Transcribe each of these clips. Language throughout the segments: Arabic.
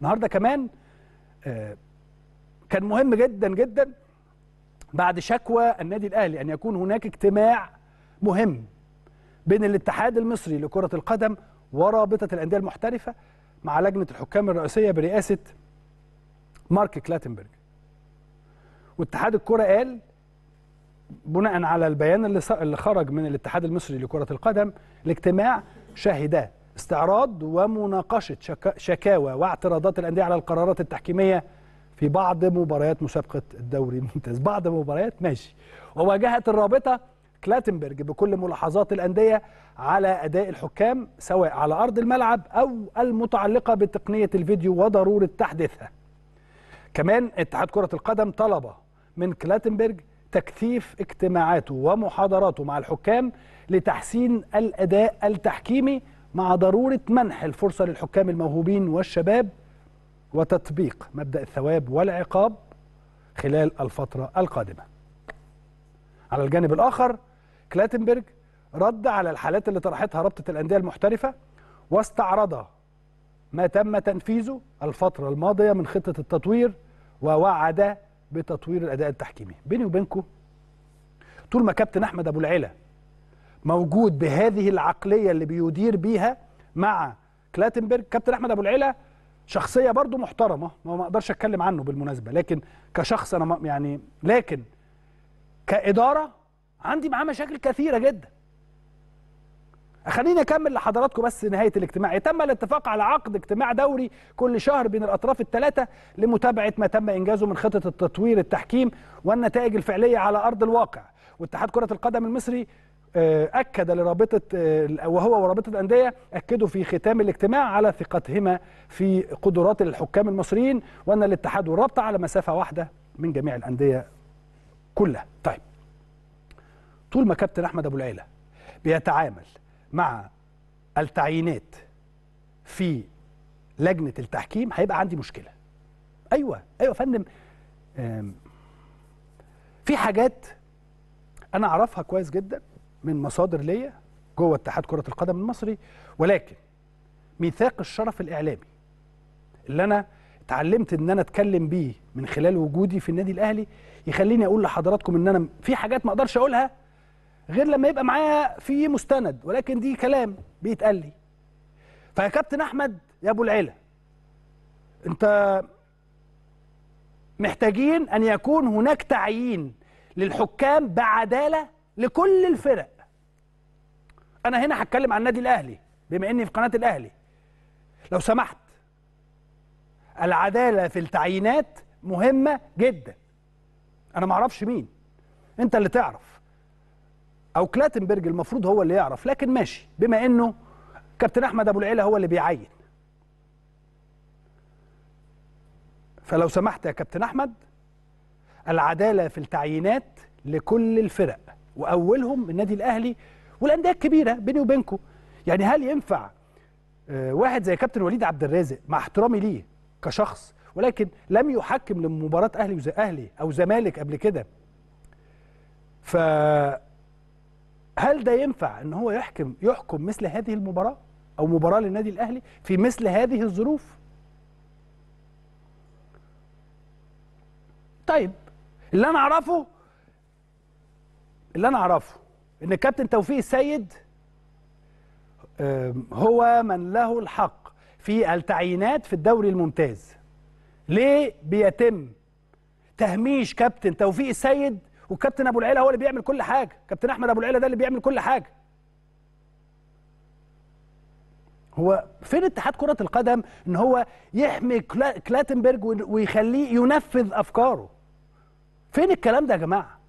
النهارده كمان آه، كان مهم جدا جدا بعد شكوى النادي الاهلي ان يكون هناك اجتماع مهم بين الاتحاد المصري لكره القدم ورابطه الانديه المحترفه مع لجنه الحكام الرئيسيه برئاسه مارك كلاتنبرج واتحاد الكره قال بناء على البيان اللي خرج من الاتحاد المصري لكره القدم الاجتماع شهد استعراض ومناقشة شكاوى واعتراضات الأندية على القرارات التحكيمية في بعض مباريات مسابقة الدوري الممتاز بعض مباريات ماشي وواجهت الرابطة كلاتنبرج بكل ملاحظات الأندية على أداء الحكام سواء على أرض الملعب أو المتعلقة بتقنية الفيديو وضرورة تحديثها كمان اتحاد كرة القدم طلب من كلاتنبرج تكثيف اجتماعاته ومحاضراته مع الحكام لتحسين الأداء التحكيمي مع ضرورة منح الفرصة للحكام الموهوبين والشباب وتطبيق مبدأ الثواب والعقاب خلال الفترة القادمة على الجانب الآخر كلاتنبرج رد على الحالات اللي طرحتها رابطة الأندية المحترفة واستعرض ما تم تنفيذه الفترة الماضية من خطة التطوير ووعد بتطوير الأداء التحكيمي بيني وبينكم طول ما كابتن أحمد أبو العيلة موجود بهذه العقليه اللي بيدير بيها مع كلاتنبرج كابتن احمد ابو العلا شخصيه برضو محترمه ما اقدرش اتكلم عنه بالمناسبه لكن كشخص انا يعني لكن كاداره عندي معاه مشاكل كثيره جدا خليني اكمل لحضراتكم بس نهايه الاجتماع تم الاتفاق على عقد اجتماع دوري كل شهر بين الاطراف الثلاثه لمتابعه ما تم انجازه من خطه التطوير التحكيم والنتائج الفعليه على ارض الواقع واتحاد كره القدم المصري آه، أكد لرابطة آه، وهو ورابطة الأندية أكدوا في ختام الاجتماع على ثقتهما في قدرات الحكام المصريين وأن الاتحاد والرابطة على مسافة واحدة من جميع الأندية كلها طيب طول ما كابتن أحمد أبو العيلة بيتعامل مع التعيينات في لجنة التحكيم هيبقى عندي مشكلة أيوة أيوة يا فندم في حاجات أنا أعرفها كويس جداً من مصادر ليا جوه اتحاد كرة القدم المصري ولكن ميثاق الشرف الإعلامي اللي أنا اتعلمت إن أنا أتكلم بيه من خلال وجودي في النادي الأهلي يخليني أقول لحضراتكم إن أنا في حاجات ما أقدرش أقولها غير لما يبقى معايا في مستند ولكن دي كلام بيتقال لي فيا كابتن أحمد يا أبو العيلة أنت محتاجين أن يكون هناك تعيين للحكام بعدالة لكل الفرق انا هنا هتكلم عن النادي الاهلي بما اني في قناه الاهلي لو سمحت العداله في التعيينات مهمه جدا انا ما اعرفش مين انت اللي تعرف او كلاتنبرج المفروض هو اللي يعرف لكن ماشي بما انه كابتن احمد ابو العيله هو اللي بيعين فلو سمحت يا كابتن احمد العداله في التعيينات لكل الفرق واولهم النادي الاهلي والانديه الكبيره بيني وبينكم يعني هل ينفع آه، واحد زي كابتن وليد عبد الرازق مع احترامي ليه كشخص ولكن لم يحكم لمباراه اهلي وزي اهلي او زمالك قبل كده ف هل ده ينفع ان هو يحكم يحكم مثل هذه المباراه او مباراه للنادي الاهلي في مثل هذه الظروف طيب اللي انا اعرفه اللي انا اعرفه ان الكابتن توفيق السيد هو من له الحق في التعيينات في الدوري الممتاز ليه بيتم تهميش كابتن توفيق السيد وكابتن ابو العيله هو اللي بيعمل كل حاجه كابتن احمد ابو العيله ده اللي بيعمل كل حاجه هو فين اتحاد كره القدم ان هو يحمي كلاتنبرج ويخليه ينفذ افكاره فين الكلام ده يا جماعه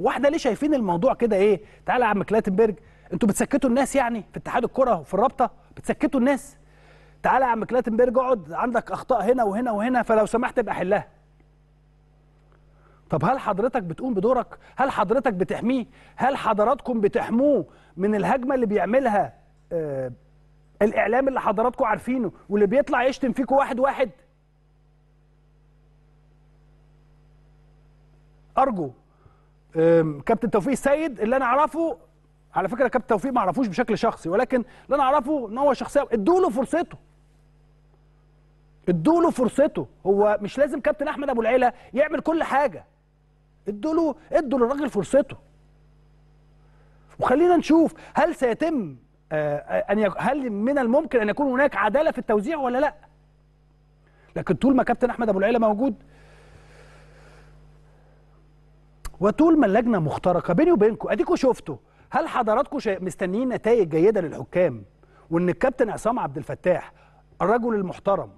واحنا ليه شايفين الموضوع كده ايه تعالى يا عم كلاتنبرج انتوا بتسكتوا الناس يعني في اتحاد الكره وفي الرابطه بتسكتوا الناس تعالى يا عم كلاتنبرج اقعد عندك اخطاء هنا وهنا وهنا فلو سمحت ابقى حلها طب هل حضرتك بتقوم بدورك هل حضرتك بتحميه هل حضراتكم بتحموه من الهجمه اللي بيعملها آه الاعلام اللي حضراتكم عارفينه واللي بيطلع يشتم فيكم واحد واحد ارجو كابتن توفيق السيد اللي انا اعرفه على فكره كابتن توفيق ما اعرفوش بشكل شخصي ولكن اللي انا اعرفه ان هو شخصيه ادوا له فرصته ادوا له فرصته هو مش لازم كابتن احمد ابو العيله يعمل كل حاجه ادوا له ادوا للراجل فرصته وخلينا نشوف هل سيتم آه، آه، ان هل من الممكن ان يكون هناك عداله في التوزيع ولا لا لكن طول ما كابتن احمد ابو العيله موجود وطول ما اللجنه مخترقه بيني وبينكم اديكوا شفتوا هل حضراتكم مستنيين نتائج جيده للحكام وان الكابتن عصام عبد الفتاح الرجل المحترم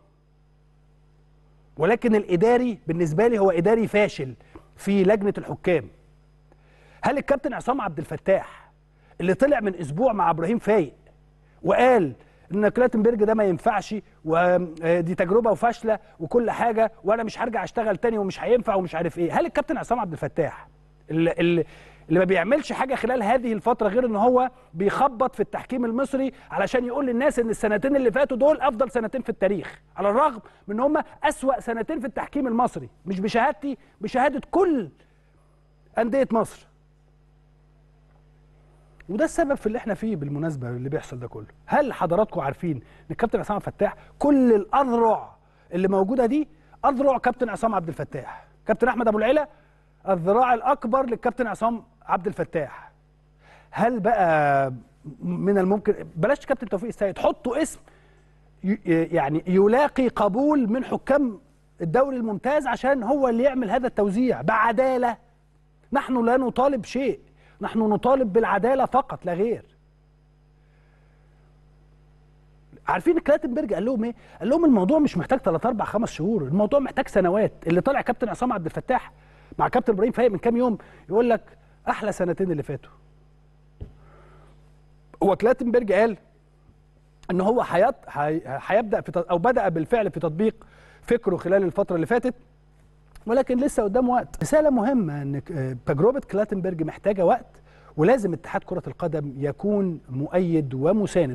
ولكن الاداري بالنسبه لي هو اداري فاشل في لجنه الحكام هل الكابتن عصام عبد الفتاح اللي طلع من اسبوع مع ابراهيم فايق وقال ان كلاتنبرج ده ما ينفعش ودي آه، تجربه وفاشله وكل حاجه وانا مش هرجع اشتغل تاني ومش هينفع ومش عارف ايه هل الكابتن عصام عبد الفتاح اللي اللي ما بيعملش حاجه خلال هذه الفتره غير ان هو بيخبط في التحكيم المصري علشان يقول للناس ان السنتين اللي فاتوا دول افضل سنتين في التاريخ على الرغم من ان هم اسوا سنتين في التحكيم المصري مش بشهادتي بشهاده كل انديه مصر وده السبب في اللي احنا فيه بالمناسبه اللي بيحصل ده كله هل حضراتكم عارفين ان الكابتن عصام فتاح كل الاذرع اللي موجوده دي اذرع كابتن عصام عبد الفتاح كابتن احمد ابو العيله الذراع الاكبر للكابتن عصام عبد الفتاح هل بقى من الممكن بلاش كابتن توفيق السيد حطوا اسم يعني يلاقي قبول من حكام الدوري الممتاز عشان هو اللي يعمل هذا التوزيع بعداله نحن لا نطالب شيء نحن نطالب بالعداله فقط لا غير عارفين كلاتنبرج قال لهم ايه؟ قال لهم الموضوع مش محتاج 3 4 5 شهور، الموضوع محتاج سنوات، اللي طالع كابتن عصام عبد الفتاح مع كابتن ابراهيم فايق من كام يوم يقول لك احلى سنتين اللي فاتوا. هو كلاتنبرج قال ان هو هيبدا في او بدا بالفعل في تطبيق فكره خلال الفتره اللي فاتت ولكن لسه قدام وقت رساله مهمه ان آه، تجربه كلاتنبرج محتاجه وقت ولازم اتحاد كره القدم يكون مؤيد ومساند